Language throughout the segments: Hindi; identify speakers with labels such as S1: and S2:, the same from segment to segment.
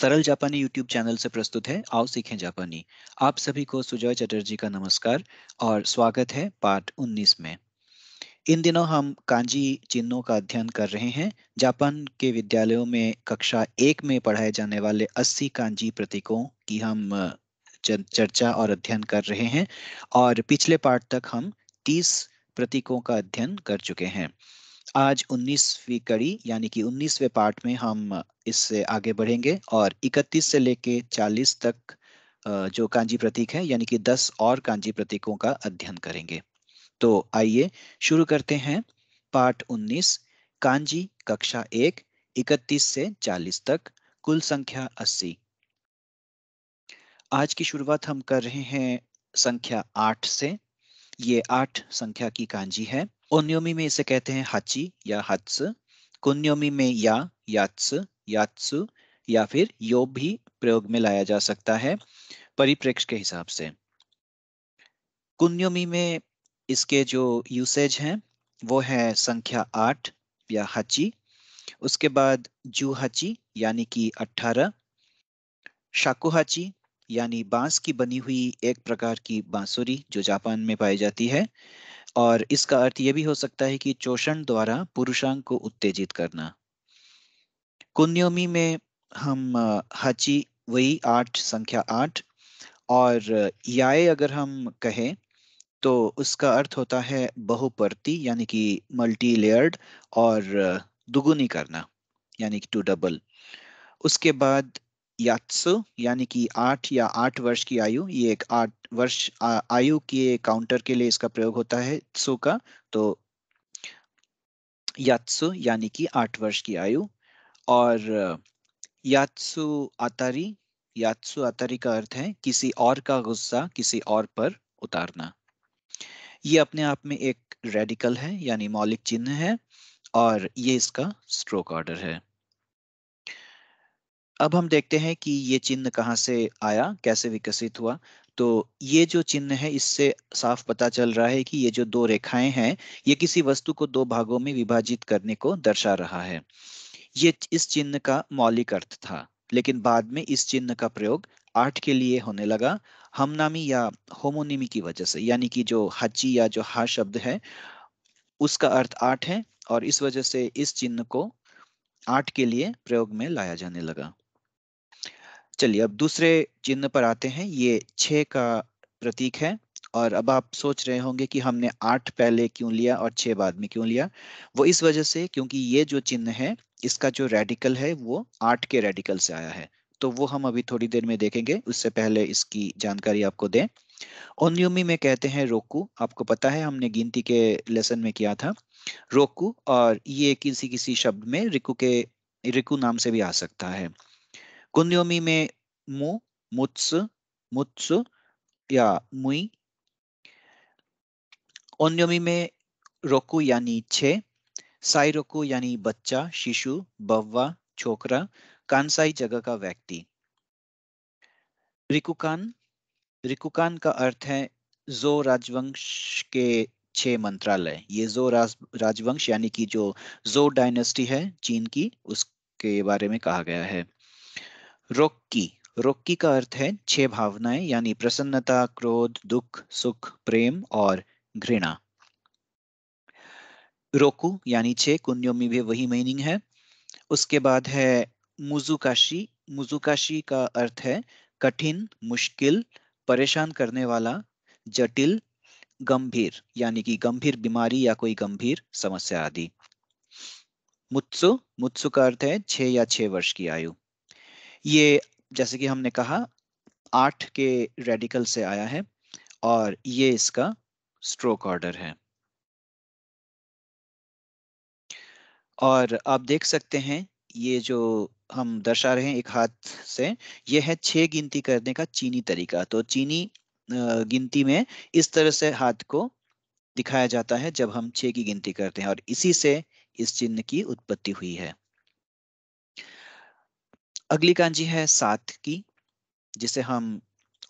S1: सरल जापानी YouTube चैनल से प्रस्तुत है आओ सीखें जापानी आप सभी को सुजय चटर्जी का नमस्कार और स्वागत है पार्ट 19 में इन दिनों हम कांजी चिन्हों का अध्ययन कर रहे हैं जापान के विद्यालयों में कक्षा एक में पढ़ाए जाने वाले 80 कांजी प्रतीकों की हम चर्चा और अध्ययन कर रहे हैं और पिछले पार्ट तक हम 30 प्रतीकों का अध्ययन कर चुके हैं आज 19वीं कड़ी यानी कि 19वें पार्ट में हम इससे आगे बढ़ेंगे और 31 से लेके 40 तक जो कांजी प्रतीक है यानी कि 10 और कांजी प्रतीकों का अध्ययन करेंगे तो आइए शुरू करते हैं पाठ 19 कांजी कक्षा एक 31 से 40 तक कुल संख्या 80 आज की शुरुआत हम कर रहे हैं संख्या 8 से ये 8 संख्या की कांजी है ओन्योमी में इसे कहते हैं हाची या हत्स कुन्योमी में या यात्स यात्सु या फिर यो भी प्रयोग में लाया जा सकता है परिप्रेक्ष्य के हिसाब से कुन्योमी में इसके जो यूसेज हैं वो है संख्या आठ या हची उसके बाद जू हची यानी कि 18 शाकुहाची यानी बांस की बनी हुई एक प्रकार की बांसुरी जो जापान में पाई जाती है और इसका अर्थ यह भी हो सकता है कि चोषण द्वारा पुरुषांग को उत्तेजित करना कुन्योमी में हम हची वही आठ संख्या आठ और या अगर हम कहें तो उसका अर्थ होता है बहुपर्ति यानी कि मल्टी लेयर्ड और दुगुनी करना यानी कि टू डबल उसके बाद यात्सु यानी कि आठ या आठ वर्ष की आयु ये एक आठ वर्ष आयु के काउंटर के लिए इसका प्रयोग होता है त्सु का तो यात्सु यानी कि आठ वर्ष की आयु और यात्सु आतारी यात्सु आतारी का अर्थ है किसी और का गुस्सा किसी और पर उतारना ये अपने आप में एक रेडिकल है यानी मौलिक चिन्ह है और ये इसका स्ट्रोक ऑर्डर है अब हम देखते हैं कि ये चिन्ह कहाँ से आया कैसे विकसित हुआ तो ये जो चिन्ह है इससे साफ पता चल रहा है कि ये जो दो रेखाएं हैं ये किसी वस्तु को दो भागों में विभाजित करने को दर्शा रहा है ये इस चिन्ह का मौलिक अर्थ था लेकिन बाद में इस चिन्ह का प्रयोग आर्ट के लिए होने लगा हमनामी या होमोनिमी की वजह से यानी कि जो हची या जो हा शब्द है उसका अर्थ आर्ट है और इस वजह से इस चिन्ह को आर्ट के लिए प्रयोग में लाया जाने लगा चलिए अब दूसरे चिन्ह पर आते हैं ये छ का प्रतीक है और अब आप सोच रहे होंगे कि हमने आठ पहले क्यों लिया और छह बाद में क्यों लिया वो इस वजह से क्योंकि ये जो चिन्ह है इसका जो रेडिकल है वो आठ के रेडिकल से आया है तो वो हम अभी थोड़ी देर में देखेंगे उससे पहले इसकी जानकारी आपको दें ओन्यूमी में कहते हैं रोकू आपको पता है हमने गिनती के लेसन में किया था रोकू और ये किसी किसी शब्द में रिकू के रिकू नाम से भी आ सकता है कुंदयोमी में मु मुत्स मुत्सु या मुई ओन्योमी में रोकू यानी छे साई रोकू यानी बच्चा शिशु बव्वा छोकरा कानसाई जगह का व्यक्ति रिकुकान रिकुकान का अर्थ है जो राजवंश के छे मंत्रालय ये जो राज, राजवंश यानी कि जो जो डायनेस्टी है चीन की उसके बारे में कहा गया है रोक्की रोक्की का अर्थ है छह भावनाएं यानी प्रसन्नता क्रोध दुख सुख प्रेम और घृणा रोकू यानी छे कुंजों में भी वही मीनिंग है उसके बाद है मुजुकाशी मुजुकाशी का अर्थ है कठिन मुश्किल परेशान करने वाला जटिल गंभीर यानी कि गंभीर बीमारी या कोई गंभीर समस्या आदि मुत्सु मुत्सु का अर्थ है छह या छह वर्ष की आयु ये जैसे कि हमने कहा आठ के रेडिकल से आया है और ये इसका स्ट्रोक ऑर्डर है और आप देख सकते हैं ये जो हम दर्शा रहे हैं एक हाथ से ये है छह गिनती करने का चीनी तरीका तो चीनी गिनती में इस तरह से हाथ को दिखाया जाता है जब हम छह की गिनती करते हैं और इसी से इस चिन्ह की उत्पत्ति हुई है अगली कांजी है सात की जिसे हम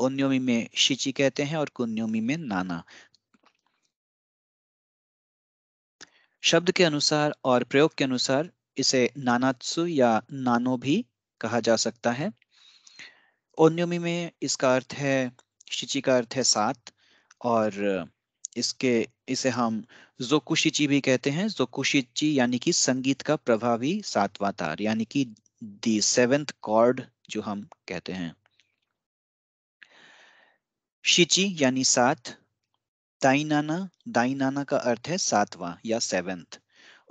S1: ओन्योमी में शिची कहते हैं और कुन्योमी में नाना शब्द के अनुसार और प्रयोग के अनुसार इसे नानात्सु या नानो भी कहा जा सकता है ओन्योमी में इसका अर्थ है शिची का अर्थ है सात और इसके इसे हम जोकुशिची भी कहते हैं जोकुशिची यानी कि संगीत का प्रभावी सातवातार यानी कि देवेंथ सेवेंथ कॉर्ड जो हम कहते हैं शिची यानी सात दाइनाना दाइनाना का अर्थ है सातवां या सेवेंथ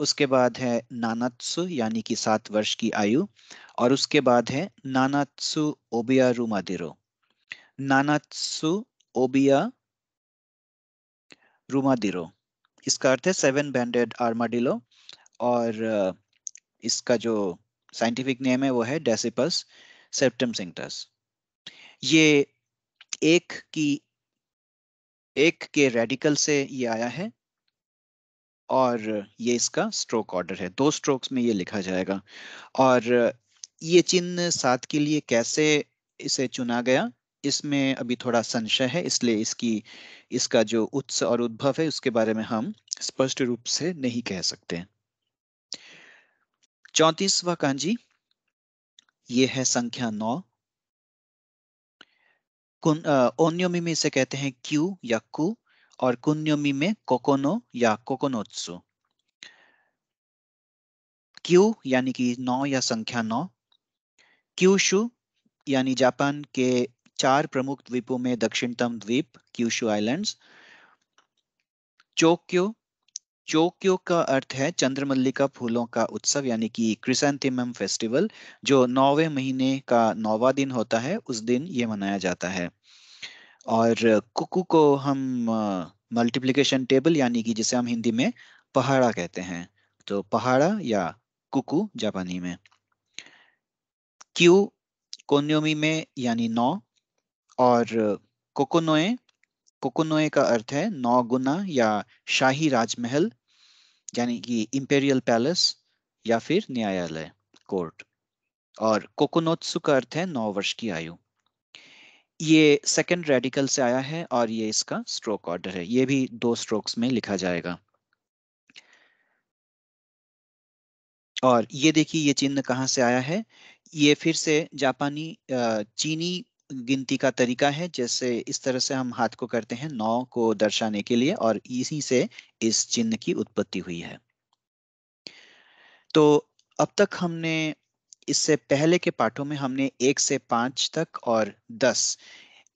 S1: उसके बाद है नानात्सु यानी कि सात वर्ष की आयु और उसके बाद है नानात्सु ओबिया रूमादिरो नानात्सु ओबिया रूमादिरो इसका अर्थ है सेवन बैंडेड आर्माडिलो और इसका जो साइंटिफिक नेम है वो है डेसिपस सेप्टम सिंगटस ये एक की एक के रेडिकल से ये आया है और ये इसका स्ट्रोक ऑर्डर है दो स्ट्रोक्स में ये लिखा जाएगा और ये चिन्ह सात के लिए कैसे इसे चुना गया इसमें अभी थोड़ा संशय है इसलिए इसकी इसका जो उत्स और उद्भव है उसके बारे में हम स्पष्ट रूप से नहीं कह सकते हैं चौतीसवा कांजी ये है संख्या नौ ओन्योमी में इसे कहते हैं क्यू या कु और कुन्योमी में कोकोनो या कोकोनोत्सु क्यू यानी कि नौ या संख्या नौ क्यूशु यानी जापान के चार प्रमुख द्वीपों में दक्षिणतम द्वीप क्यूशु आइलैंड्स चोक्यो चोक्यो का अर्थ है चंद्रमल्लिका फूलों का उत्सव यानी कि क्रिसेंथिमम फेस्टिवल जो नौवे महीने का नौवा दिन होता है उस दिन ये मनाया जाता है और कुकू को हम मल्टीप्लिकेशन टेबल यानी कि जिसे हम हिंदी में पहाड़ा कहते हैं तो पहाड़ा या कुकू जापानी में क्यू कोन्योमी में यानी नौ और कोकोनोए कोकोनोए का अर्थ है नौ गुना या शाही राजमहल यानी कि इंपेरियल पैलेस या फिर न्यायालय कोर्ट और कोकोनोत्सु का अर्थ है नौ वर्ष की आयु ये सेकंड रेडिकल से आया है और ये इसका स्ट्रोक ऑर्डर है ये भी दो स्ट्रोक्स में लिखा जाएगा और ये देखिए ये चिन्ह कहाँ से आया है ये फिर से जापानी चीनी गिनती का तरीका है जैसे इस तरह से हम हाथ को करते हैं नौ को दर्शाने के लिए और इसी से इस चिन्ह की उत्पत्ति हुई है तो अब तक हमने इससे पहले के पाठों में हमने एक से पांच तक और दस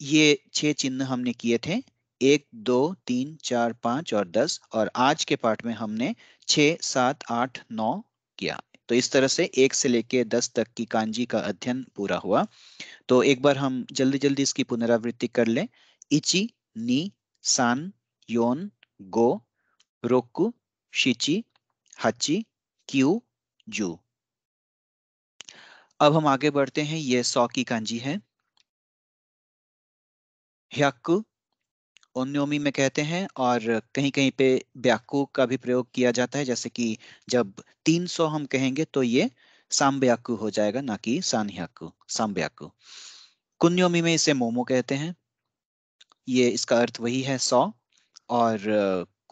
S1: ये छह चिन्ह हमने किए थे एक दो तीन चार पांच और दस और आज के पाठ में हमने छ सात आठ नौ किया तो इस तरह से एक से लेके दस तक की कांजी का अध्ययन पूरा हुआ तो एक बार हम जल्दी जल्दी इसकी पुनरावृत्ति कर लें इची नी सान योन गो रोकु शिची हची क्यू जू अब हम आगे बढ़ते हैं ये सौ की कांजी है ओन्योमी में कहते हैं और कहीं कहीं पे ब्याकू का भी प्रयोग किया जाता है जैसे कि जब 300 हम कहेंगे तो ये सांब्याकू हो जाएगा ना कि सान्याकू सांब्याकू कुन्योमी में इसे मोमो कहते हैं ये इसका अर्थ वही है सौ और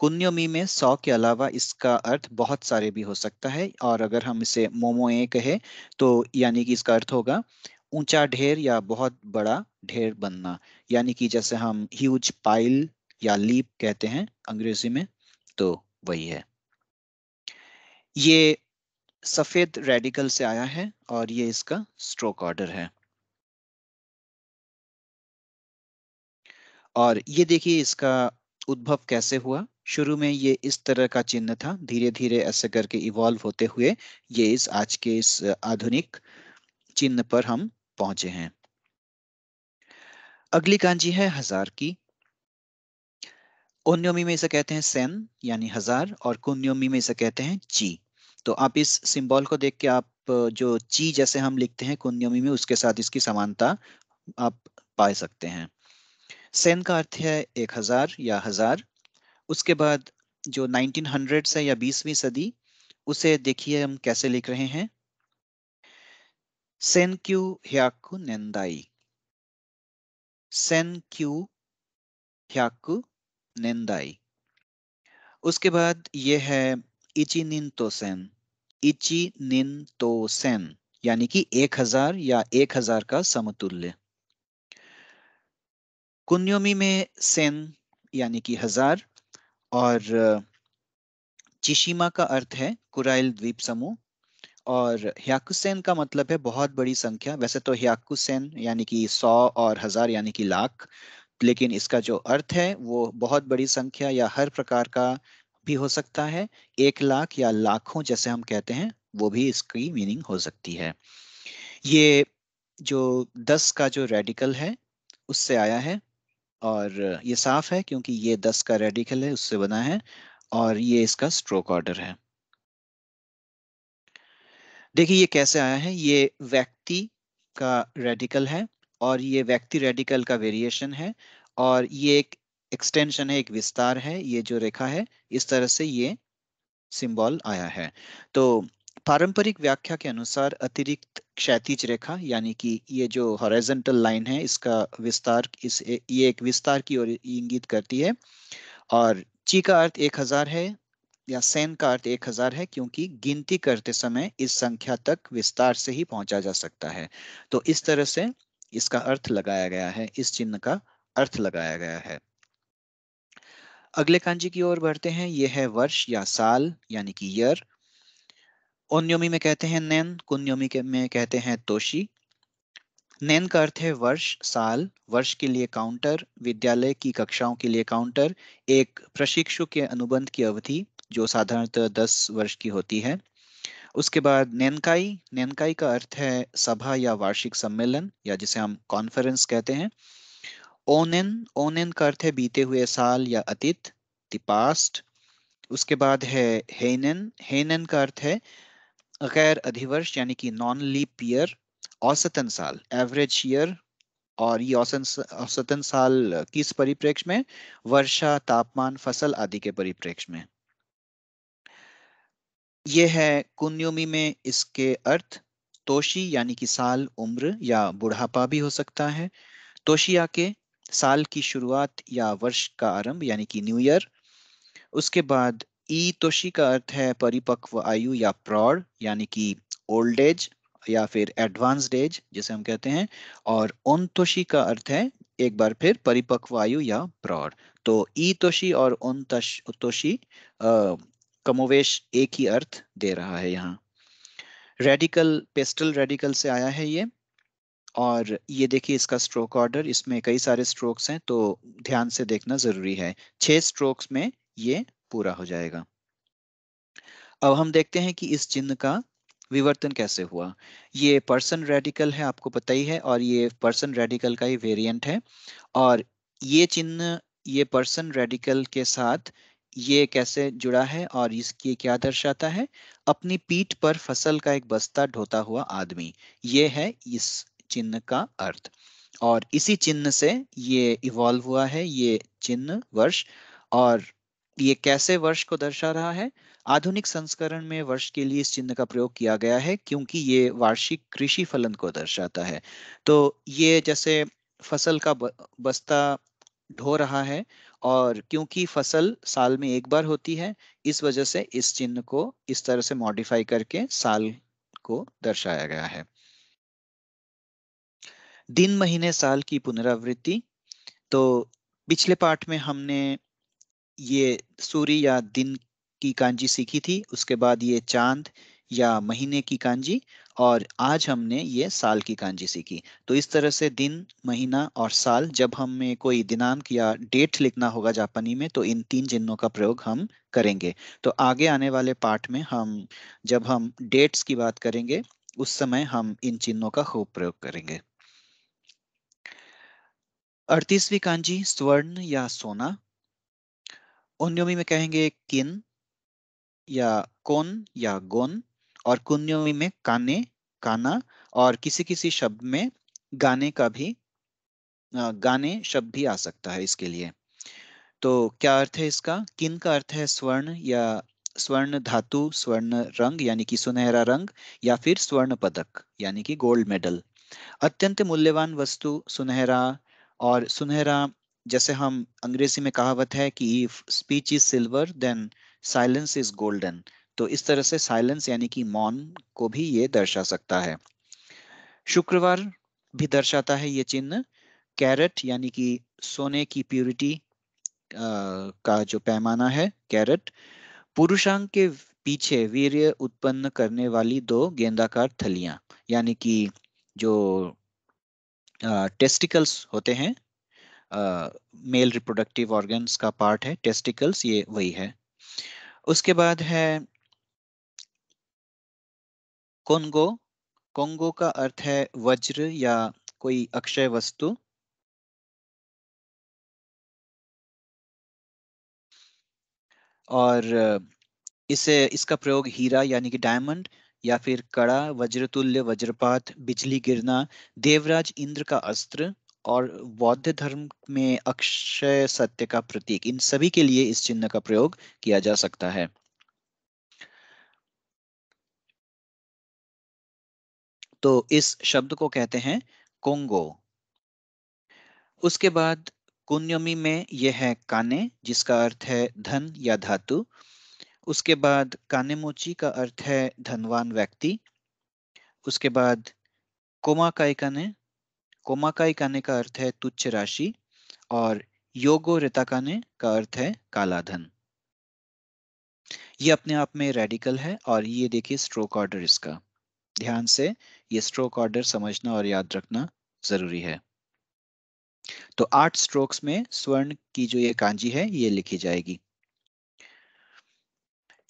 S1: कुन्योमी में सौ के अलावा इसका अर्थ बहुत सारे भी हो सकता है और अगर हम इसे मोमोए कहे तो यानी कि इसका अर्थ होगा ऊंचा ढेर या बहुत बड़ा ढेर बनना यानी कि जैसे हम ह्यूज पाइल या लीप कहते हैं अंग्रेजी में तो वही है ये सफेद रेडिकल से आया है और ये इसका स्ट्रोक ऑर्डर है और ये देखिए इसका उद्भव कैसे हुआ शुरू में ये इस तरह का चिन्ह था धीरे धीरे ऐसे करके इवॉल्व होते हुए ये इस आज के इस आधुनिक चिन्ह पर हम पहुंचे हैं अगली कांजी है हजार की ओन्योमी में इसे कहते हैं सेन यानी हजार और कुन्योमी में इसे कहते हैं ची तो आप इस सिंबल को देख के आप जो ची जैसे हम लिखते हैं कुन्योमी में उसके साथ इसकी समानता आप पा सकते हैं सेन का अर्थ है एक हजार या हजार उसके बाद जो 1900s है या 20वीं सदी उसे देखिए हम कैसे लिख रहे हैं Senkyu hyaku nendai. Senkyu hyaku nendai. उसके बाद ये है इची निन सेन इची निन तो सेन यानी कि एक हजार या एक हजार का समतुल्य कुन्योमी में सेन यानी कि हजार और चिशिमा का अर्थ है कुराइल द्वीप समूह और ह्याकुसेन का मतलब है बहुत बड़ी संख्या वैसे तो ह्याकुसेन यानी कि सौ और हजार यानी कि लाख लेकिन इसका जो अर्थ है वो बहुत बड़ी संख्या या हर प्रकार का भी हो सकता है एक लाख या लाखों जैसे हम कहते हैं वो भी इसकी मीनिंग हो सकती है ये जो दस का जो रेडिकल है उससे आया है और ये साफ है क्योंकि ये दस का रेडिकल है उससे बना है और ये इसका स्ट्रोक ऑर्डर है देखिए ये कैसे आया है ये व्यक्ति का रेडिकल है और ये व्यक्ति रेडिकल का वेरिएशन है और ये एक एक्सटेंशन है एक विस्तार है ये जो रेखा है इस तरह से ये सिंबल आया है तो पारंपरिक व्याख्या के अनुसार अतिरिक्त क्षैतिज रेखा यानी कि ये जो हॉरिजेंटल लाइन है इसका विस्तार इस ये एक विस्तार की ओर इंगित करती है और ची का अर्थ एक हजार है या सैन का अर्थ एक हजार है क्योंकि गिनती करते समय इस संख्या तक विस्तार से ही पहुंचा जा सकता है तो इस तरह से इसका अर्थ लगाया गया है इस चिन्ह का अर्थ लगाया गया है अगले कांजी की ओर बढ़ते हैं यह है वर्ष या साल यानी कि ईयर ओन्योमी में कहते हैं नैन कुन्योमी में कहते हैं तोशी नैन का अर्थ है वर्ष साल वर्ष के लिए काउंटर विद्यालय की कक्षाओं के लिए काउंटर एक प्रशिक्षु के अनुबंध की अवधि जो साधारणतः दस वर्ष की होती है उसके बाद नैनकाई नैनकाई का अर्थ है सभा या वार्षिक सम्मेलन या जिसे हम कॉन्फ्रेंस कहते हैं ओनेन ओनेन का अर्थ है बीते हुए साल या अतीत दिपास्ट उसके बाद है हेनन हेनन का अर्थ है गैर अधिवर्ष यानी कि नॉन लीप ईयर औसतन साल एवरेज ईयर और ये औसतन औसतन साल किस परिप्रेक्ष्य में वर्षा तापमान फसल आदि के परिप्रेक्ष्य में ये है कुन्योमी में इसके अर्थ तोशी यानी कि साल उम्र या बुढ़ापा भी हो सकता है तोशिया के साल की शुरुआत या वर्ष का आरंभ यानी कि न्यू ईयर उसके बाद ई तोशी का अर्थ है परिपक्व आयु या प्रौढ़ यानी कि ओल्ड एज या फिर एडवांस्ड एज जिसे हम कहते हैं और ओन तोशी का अर्थ है एक बार फिर परिपक्व आयु या प्रौढ़ तो ई तोशी और ओन तोशी कमोवेश एक ही अर्थ दे रहा है यहाँ रेडिकल पेस्टल रेडिकल से आया है ये और ये देखिए इसका स्ट्रोक ऑर्डर इसमें कई सारे स्ट्रोक्स हैं तो ध्यान से देखना जरूरी है छह स्ट्रोक्स में ये पूरा हो जाएगा अब हम देखते हैं कि इस चिन्ह का विवर्तन कैसे हुआ ये पर्सन रेडिकल है आपको पता ही है और ये पर्सन रेडिकल का ही वेरिएंट है और ये चिन्ह ये पर्सन रेडिकल के साथ ये कैसे जुड़ा है और इसकी क्या दर्शाता है अपनी पीठ पर फसल का एक बस्ता ढोता हुआ आदमी ये है इस चिन्ह का अर्थ और इसी चिन्ह से ये इवॉल्व हुआ है ये चिन्ह वर्ष और ये कैसे वर्ष को दर्शा रहा है आधुनिक संस्करण में वर्ष के लिए इस चिन्ह का प्रयोग किया गया है क्योंकि ये वार्षिक कृषि फलन को दर्शाता है तो ये जैसे फसल का बस्ता ढो रहा है और क्योंकि फसल साल में एक बार होती है इस वजह से इस चिन्ह को इस तरह से मॉडिफाई करके साल को दर्शाया गया है दिन महीने साल की पुनरावृत्ति तो पिछले पाठ में हमने ये सूर्य या दिन की कांजी सीखी थी उसके बाद ये चांद या महीने की कांजी और आज हमने ये साल की कांजी सीखी तो इस तरह से दिन महीना और साल जब हमें कोई दिनांक या डेट लिखना होगा जापानी में तो इन तीन चिन्हों का प्रयोग हम करेंगे तो आगे आने वाले पार्ट में हम जब हम डेट्स की बात करेंगे उस समय हम इन चिन्हों का खूब प्रयोग करेंगे अड़तीसवीं कांजी स्वर्ण या सोना उन्योमी में कहेंगे किन या कोन या गोन और कुन्योमी में काने काना और किसी किसी शब्द में गाने का भी गाने शब्द भी आ सकता है इसके लिए तो क्या अर्थ है इसका किन का अर्थ है स्वर्ण या स्वर्ण धातु स्वर्ण रंग यानी कि सुनहरा रंग या फिर स्वर्ण पदक यानी कि गोल्ड मेडल अत्यंत मूल्यवान वस्तु सुनहरा और सुनहरा जैसे हम अंग्रेजी में कहावत है कि if speech is silver then silence is golden तो इस तरह से साइलेंस यानी कि मौन को भी ये दर्शा सकता है शुक्रवार भी दर्शाता है ये चिन्ह कैरेट यानी कि सोने की प्यूरिटी का जो पैमाना है कैरेट पुरुषांग के पीछे वीर्य उत्पन्न करने वाली दो गेंदाकार थलियां यानी कि जो टेस्टिकल्स होते हैं मेल रिप्रोडक्टिव ऑर्गन्स का पार्ट है टेस्टिकल्स ये वही है उसके बाद है कोंगो कोंगो का अर्थ है वज्र या कोई अक्षय वस्तु और इसे इसका प्रयोग हीरा यानी कि डायमंड या फिर कड़ा वज्रतुल्य वज्रपात बिजली गिरना देवराज इंद्र का अस्त्र और बौद्ध धर्म में अक्षय सत्य का प्रतीक इन सभी के लिए इस चिन्ह का प्रयोग किया जा सकता है तो इस शब्द को कहते हैं कोंगो उसके बाद कुन्यमी में यह है काने जिसका अर्थ है धन या धातु उसके बाद कानेमोची का अर्थ है धनवान व्यक्ति उसके बाद कोमाकाई काने काने का अर्थ है तुच्छ राशि और योगो रिताकाने का अर्थ है काला धन ये अपने आप में रेडिकल है और ये देखिए स्ट्रोक ऑर्डर इसका ध्यान से ये स्ट्रोक ऑर्डर समझना और याद रखना जरूरी है तो आठ स्ट्रोक्स में स्वर्ण की जो ये कांजी है ये लिखी जाएगी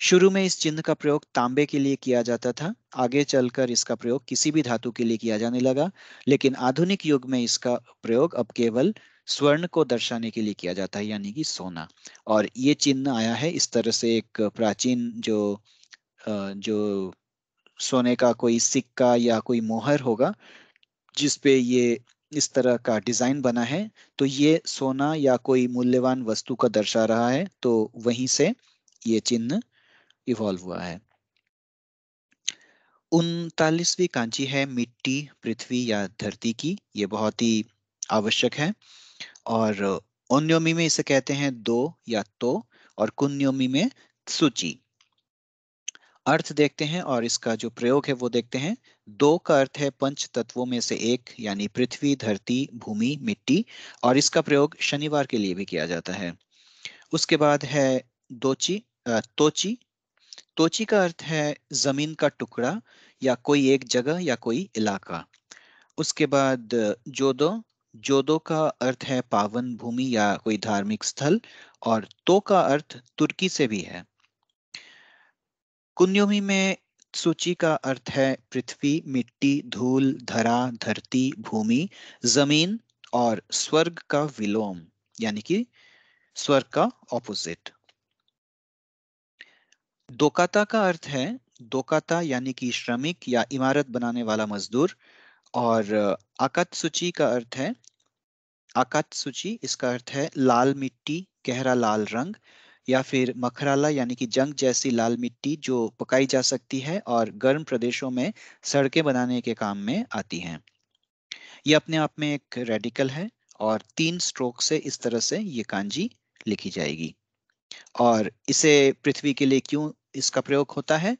S1: शुरू में इस चिन्ह का प्रयोग तांबे के लिए किया जाता था आगे चलकर इसका प्रयोग किसी भी धातु के लिए किया जाने लगा लेकिन आधुनिक युग में इसका प्रयोग अब केवल स्वर्ण को दर्शाने के लिए किया जाता है यानी कि सोना और ये चिन्ह आया है इस तरह से एक प्राचीन जो जो सोने का कोई सिक्का या कोई मोहर होगा जिसपे ये इस तरह का डिजाइन बना है तो ये सोना या कोई मूल्यवान वस्तु का दर्शा रहा है तो वहीं से ये चिन्ह इवॉल्व हुआ है उनतालीसवीं कांची है मिट्टी पृथ्वी या धरती की ये बहुत ही आवश्यक है और ओन्योमी में इसे कहते हैं दो या तो और कुन्योमी में सूची अर्थ देखते हैं और इसका जो प्रयोग है वो देखते हैं दो का अर्थ है पंच तत्वों में से एक यानी पृथ्वी धरती भूमि मिट्टी और इसका प्रयोग शनिवार के लिए भी किया जाता है उसके बाद है दोची तोची तोची का अर्थ है जमीन का टुकड़ा या कोई एक जगह या कोई इलाका उसके बाद जोदो जोदो का अर्थ है पावन भूमि या कोई धार्मिक स्थल और तो का अर्थ तुर्की से भी है कुन्योमी में सूची का अर्थ है पृथ्वी मिट्टी धूल धरा धरती भूमि जमीन और स्वर्ग का विलोम यानी कि स्वर्ग का ऑपोजिट दोकाता का अर्थ है दोकाता यानी कि श्रमिक या इमारत बनाने वाला मजदूर और आकत सूची का अर्थ है आकत सूची इसका अर्थ है लाल मिट्टी गहरा लाल रंग या फिर मखराला यानी कि जंग जैसी लाल मिट्टी जो पकाई जा सकती है और गर्म प्रदेशों में सड़कें बनाने के काम में आती हैं ये अपने आप में एक रेडिकल है और तीन स्ट्रोक से इस तरह से ये कांजी लिखी जाएगी और इसे पृथ्वी के लिए क्यों इसका प्रयोग होता है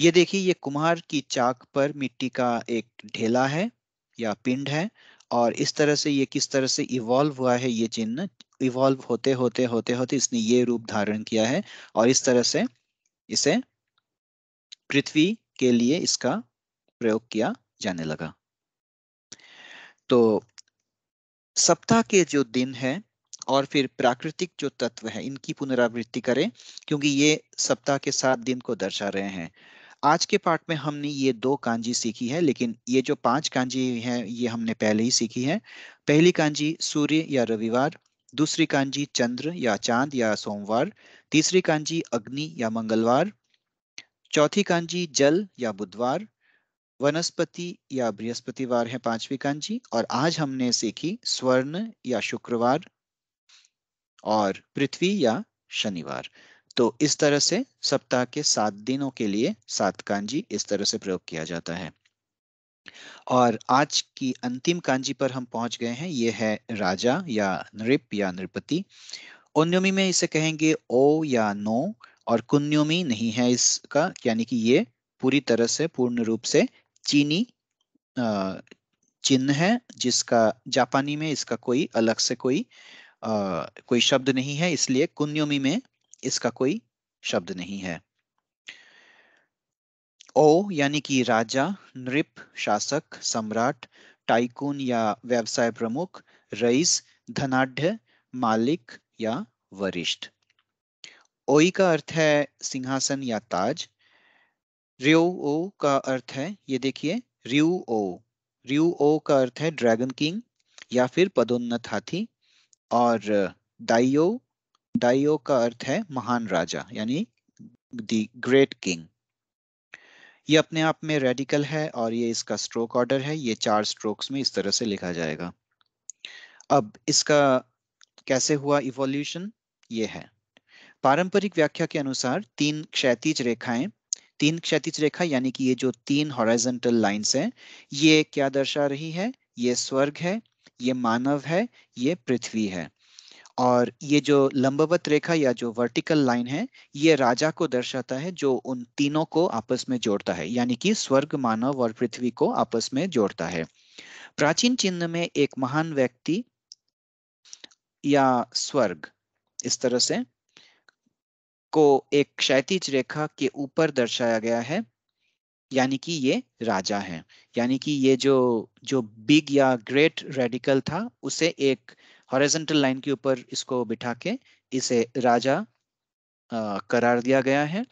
S1: ये देखिए ये कुम्हार की चाक पर मिट्टी का एक ढेला है या पिंड है और इस तरह से ये किस तरह से इवॉल्व हुआ है ये चिन्ह इवॉल्व होते होते होते होते इसने ये रूप धारण किया है और इस तरह से इसे पृथ्वी के लिए इसका प्रयोग किया जाने लगा तो सप्ताह के जो दिन है और फिर प्राकृतिक जो तत्व है इनकी पुनरावृत्ति करें क्योंकि ये सप्ताह के सात दिन को दर्शा रहे हैं आज के पाठ में हमने ये दो कांजी सीखी है लेकिन ये जो पांच कांजी है ये हमने पहले ही सीखी है पहली कांजी सूर्य या रविवार दूसरी कांजी चंद्र या चांद या सोमवार तीसरी कांजी अग्नि या मंगलवार चौथी कांजी जल या बुधवार वनस्पति या बृहस्पतिवार है पांचवी कांजी और आज हमने सीखी स्वर्ण या शुक्रवार और पृथ्वी या शनिवार तो इस तरह से सप्ताह के सात दिनों के लिए सात कांजी इस तरह से प्रयोग किया जाता है और आज की अंतिम कांजी पर हम पहुंच गए हैं ये है राजा या नृप या नृपति ओन्योमी में इसे कहेंगे ओ या नो और कुन्योमी नहीं है इसका यानी कि ये पूरी तरह से पूर्ण रूप से चीनी चिन्ह है जिसका जापानी में इसका कोई अलग से कोई आ, कोई शब्द नहीं है इसलिए कुन्योमी में इसका कोई शब्द नहीं है ओ यानी कि राजा नृप शासक सम्राट टाइकून या व्यवसाय प्रमुख रईस धनाढ़ मालिक या वरिष्ठ ओई का अर्थ है सिंहासन या ताज रियो ओ का अर्थ है ये देखिए रियू ओ रियू ओ का अर्थ है ड्रैगन किंग या फिर पदोन्नत हाथी और दाइयो दाइयो का अर्थ है महान राजा यानी दी ग्रेट किंग ये अपने आप में रेडिकल है और ये इसका स्ट्रोक ऑर्डर है ये चार स्ट्रोक्स में इस तरह से लिखा जाएगा अब इसका कैसे हुआ इवोल्यूशन ये है पारंपरिक व्याख्या के अनुसार तीन क्षैतिज रेखाएं तीन क्षैतिज रेखा यानी कि ये जो तीन हॉराइजेंटल लाइंस हैं ये क्या दर्शा रही है ये स्वर्ग है ये मानव है ये पृथ्वी है और ये जो लंबवत रेखा या जो वर्टिकल लाइन है ये राजा को दर्शाता है जो उन तीनों को आपस में जोड़ता है यानी कि स्वर्ग मानव और पृथ्वी को आपस में जोड़ता है प्राचीन चिन्ह में एक महान व्यक्ति या स्वर्ग इस तरह से को एक क्षैतिज रेखा के ऊपर दर्शाया गया है यानी कि ये राजा है यानी कि ये जो जो बिग या ग्रेट रेडिकल था उसे एक हॉरिजेंटल लाइन के ऊपर इसको बिठा के इसे राजा आ, करार दिया गया है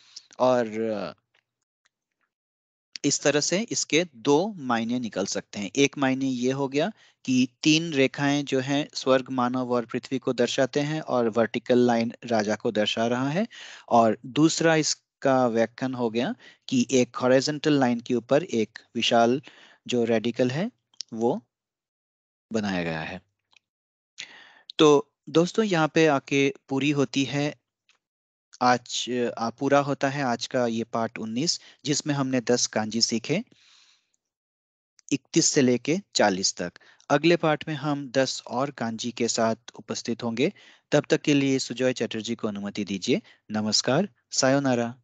S1: और इस तरह से इसके दो मायने निकल सकते हैं एक मायने ये हो गया कि तीन रेखाएं जो हैं स्वर्ग मानव और पृथ्वी को दर्शाते हैं और वर्टिकल लाइन राजा को दर्शा रहा है और दूसरा इसका व्याख्यान हो गया कि एक हॉरिजेंटल लाइन के ऊपर एक विशाल जो रेडिकल है वो बनाया गया है तो दोस्तों यहाँ पे आके पूरी होती है आज पूरा होता है आज का ये पार्ट 19 जिसमें हमने 10 कांजी सीखे 31 से लेके 40 तक अगले पार्ट में हम 10 और कांजी के साथ उपस्थित होंगे तब तक के लिए सुजॉय चटर्जी को अनुमति दीजिए नमस्कार सायोनारा